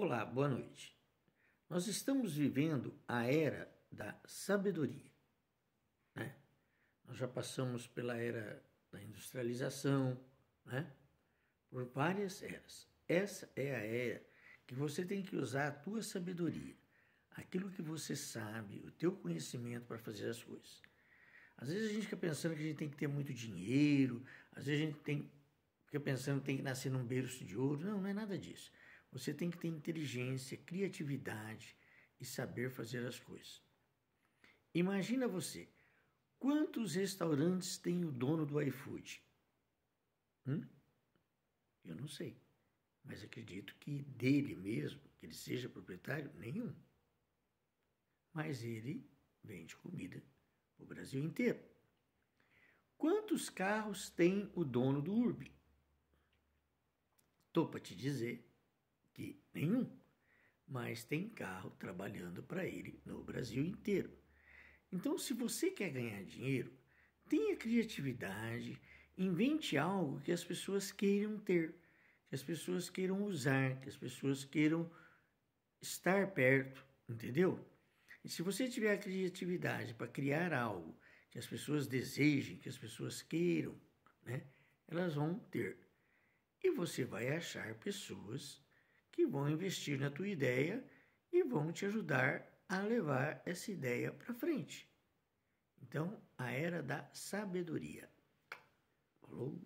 Olá, boa noite. Nós estamos vivendo a era da sabedoria. Né? Nós já passamos pela era da industrialização, né? por várias eras. Essa é a era que você tem que usar a tua sabedoria, aquilo que você sabe, o teu conhecimento para fazer as coisas. Às vezes a gente fica pensando que a gente tem que ter muito dinheiro, às vezes a gente tem, fica pensando que tem que nascer num berço de ouro. Não, não é nada disso. Você tem que ter inteligência, criatividade e saber fazer as coisas. Imagina você, quantos restaurantes tem o dono do iFood? Hum? Eu não sei, mas acredito que dele mesmo, que ele seja proprietário, nenhum. Mas ele vende comida para o Brasil inteiro. Quantos carros tem o dono do Urb? Estou para te dizer que nenhum, mas tem carro trabalhando para ele no Brasil inteiro. Então, se você quer ganhar dinheiro, tenha criatividade, invente algo que as pessoas queiram ter, que as pessoas queiram usar, que as pessoas queiram estar perto, entendeu? E se você tiver a criatividade para criar algo que as pessoas desejem, que as pessoas queiram, né, elas vão ter. E você vai achar pessoas que vão investir na tua ideia e vão te ajudar a levar essa ideia para frente. Então, a era da sabedoria. Falou?